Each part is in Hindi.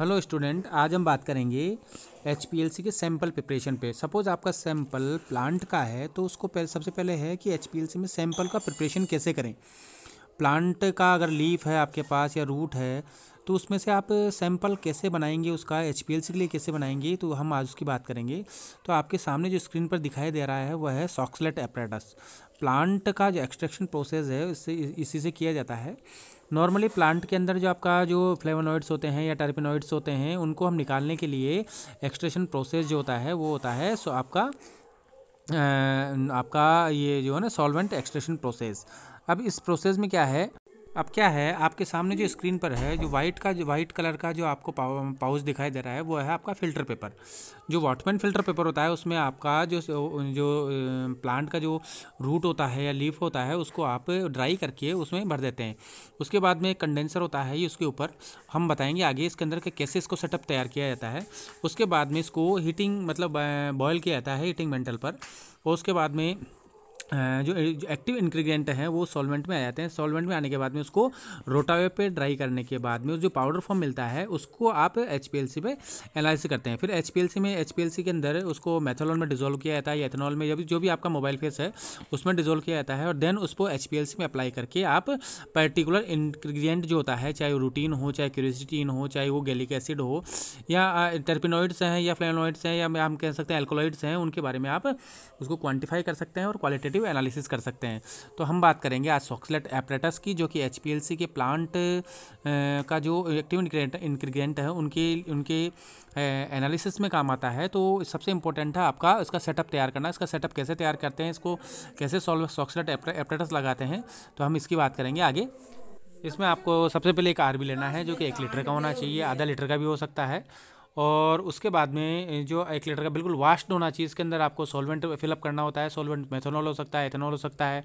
हेलो स्टूडेंट आज हम बात करेंगे एच के सैंपल प्रिपरेशन पे सपोज़ आपका सैंपल प्लांट का है तो उसको पहले सबसे पहले है कि एच में सैंपल का प्रिपरेशन कैसे करें प्लांट का अगर लीफ है आपके पास या रूट है तो उसमें से आप सैंपल कैसे बनाएंगे उसका एच के लिए कैसे बनाएंगे तो हम आज उसकी बात करेंगे तो आपके सामने जो स्क्रीन पर दिखाई दे रहा है वह है सॉक्सलेट एपरेटस प्लांट का जो एक्सट्रैक्शन प्रोसेस है इससे इसी से किया जाता है नॉर्मली प्लांट के अंदर जो आपका जो फ्लेवोनॉइड्स होते हैं या टर्पिनॉइड्स होते हैं उनको हम निकालने के लिए एक्सट्रेक्शन प्रोसेस जो होता है वो होता है सो आपका आपका ये जो है ना सॉल्वेंट एक्सट्रेक्शन प्रोसेस अब इस प्रोसेस में क्या है अब क्या है आपके सामने जो स्क्रीन पर है जो वाइट का जो वाइट कलर का जो आपको पाउच दिखाई दे रहा है वो है आपका फ़िल्टर पेपर जो वाटमैन फ़िल्टर पेपर होता है उसमें आपका जो जो प्लांट का जो रूट होता है या लीफ होता है उसको आप ड्राई करके उसमें भर देते हैं उसके बाद में एक कंडेंसर होता है ये उसके ऊपर हम बताएंगे आगे इसके अंदर के कैसे इसको सेटअप तैयार किया जाता है उसके बाद में इसको हीटिंग मतलब बॉयल किया जाता है हीटिंग मेंटल पर और उसके बाद में जो एक्टिव इंग्रेडिएंट हैं वो सॉल्वेंट में आ जाते हैं सॉल्वेंट में आने के बाद में उसको रोटावे पे ड्राई करने के बाद में जो पाउडर फॉर्म मिलता है उसको आप एच पी एल सी पर एनालिस करते हैं फिर एच पी एल सी में एच पी एल सी के अंदर उसको मैथोलॉन में डिजोल्व किया जाता है या एथेनॉल में जो भी आपका मोबाइल फेस है उसमें डिजोल्व किया जाता है और देन उसको एच पी एल सी में अप्लाई करके आप पर्टिकुलर इन्ग्रीडियंट जो होता है चाहे रूटीन हो चाहे क्यूरिसिटीन हो चाहे वो गैलिक एसिड हो या टर्पिनोइड्स हैं या फ्लैनोइड्स हैं या हम कह सकते हैं एल्कोलॉइड्स हैं उनके बारे में आप उसको क्वान्टिफाई कर सकते हैं और क्वालिटेटिव क्वांटिटेटिव एनालिसिस कर सकते हैं तो हम बात करेंगे आज सॉक्सलेट एपरेटस की जो कि एच के प्लांट का जो एक्टिव इंग्रेडिएंट है उनके उनके एनालिसिस में काम आता है तो सबसे इंपॉर्टेंट है आपका इसका सेटअप तैयार करना इसका सेटअप कैसे तैयार करते हैं इसको कैसे सॉल्व सॉक्सलेट एपरेटस लगाते हैं तो हम इसकी बात करेंगे आगे इसमें आपको सबसे पहले एक आर लेना है जो कि एक लीटर का होना चाहिए आधा लीटर का भी हो सकता है और उसके बाद में जो एक लीटर का बिल्कुल वाश्ड होना चाहिए इसके अंदर आपको सॉल्वेंट फिलअप करना होता है सॉल्वेंट मेथनॉल हो सकता है एथेनॉल हो सकता है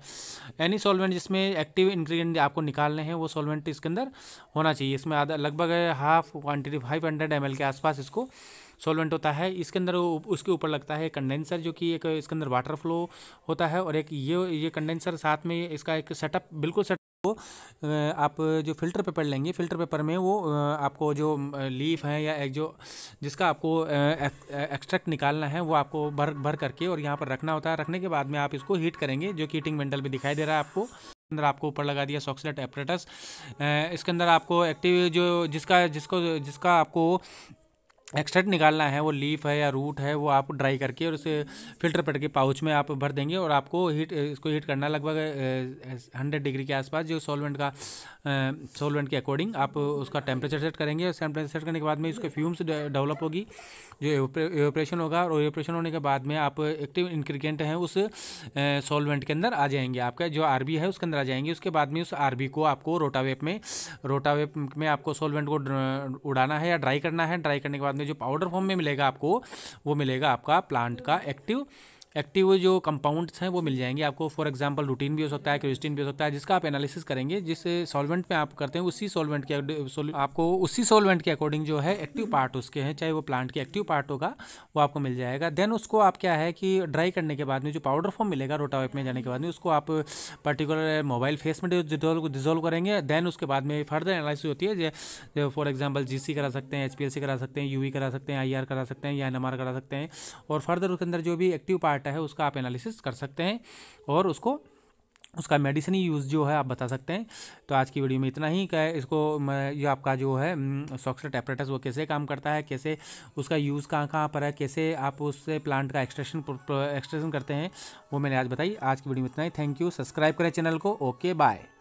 एनी सॉल्वेंट जिसमें एक्टिव इंग्रेडिएंट आपको निकालने हैं वो सॉल्वेंट इसके अंदर होना चाहिए इसमें आधा लगभग half quantity five hundred M के आसपास इसको सॉल्वेंट होता है इसके अंदर उसके ऊपर लगता है कंडेंसर जो कि एक इसके अंदर वाटर फ्लो होता है और एक ये ये कंडेंसर साथ में इसका एक सेटअप बिल्कुल सेट आप जो फ़िल्टर पेपर लेंगे फ़िल्टर पेपर में वो आपको जो लीफ है या एक जो जिसका आपको एक्सट्रैक्ट निकालना है वो आपको भर भर करके और यहाँ पर रखना होता है रखने के बाद में आप इसको हीट करेंगे जो कि हीटिंग वेंटल भी दिखाई दे रहा है आपको अंदर आपको ऊपर लगा दिया सॉक्सलेट एपरेटस इसके अंदर आपको एक्टिव जो जिसका जिसको जिसका आपको एक्सट्रैक्ट निकालना है वो लीफ है या रूट है वो आप ड्राई करके और उसे फिल्टर पेट के पाउच में आप भर देंगे और आपको हीट इसको हीट करना लगभग हंड्रेड डिग्री के आसपास जो सॉल्वेंट का सॉल्वेंट के अकॉर्डिंग आप उसका टेम्परेचर सेट करेंगे और टेम्परेचर सेट करने के बाद में इसके फ्यूम्स डेवलप होगी जो ऑपरेशन होगा और ऑपरेशन होने के बाद में आप एक्टिव इन्ग्रीडियंट हैं उस सॉल्वेंट के अंदर आ जाएंगे आपका जो आर है उसके अंदर आ जाएंगे उसके बाद में उस आर को आपको रोटावेप में रोटावेप में आपको सॉल्वेंट को उड़ाना है या ड्राई करना है ड्राई करने के बाद में जो पाउडर फॉर्म में मिलेगा आपको वो मिलेगा आपका प्लांट का एक्टिव एक्टिव जो कंपाउंड्स हैं वो मिल जाएंगे आपको फॉर एग्जाम्पल रूटीन भी हो सकता है क्रिस्टिन भी हो सकता है जिसका आप एनालिसिस करेंगे जिस सॉल्वेंट में आप करते हैं उसी सॉल्वेंट के आपको उसी सॉल्वेंट के अकॉर्डिंग जो है एक्टिव पार्ट उसके हैं चाहे वो प्लांट के एक्टिव पार्ट होगा वो आपको मिल जाएगा देन उसको आप क्या है कि ड्राई करने के बाद में जो पाउडर फॉर्म मिलेगा रोटावेप में जाने के बाद में उसको आप पर्टिकुलर मोबाइल फेस में डिजोल्व करेंगे देन उसके बाद में फर्दर एनालिसिस होती है फॉर एग्जाम्पल जी करा सकते हैं एच करा सकते हैं यू करा सकते हैं आई करा सकते हैं या एन करा सकते हैं और फर्दर उसके अंदर जो भी एक्टिव पार्ट डाटा है उसका आप एनालिसिस कर सकते हैं और उसको उसका मेडिसिन यूज़ जो है आप बता सकते हैं तो आज की वीडियो में इतना ही क्या इसको ये आपका जो है सॉक्सेट एपरेटस वो कैसे काम करता है कैसे उसका यूज़ कहाँ कहाँ पर है कैसे आप उससे प्लांट का एक्सट्रेशन एक्सट्रेशन करते हैं वो मैंने आज बताई आज की वीडियो में इतना ही थैंक यू सब्सक्राइब करें चैनल को ओके बाय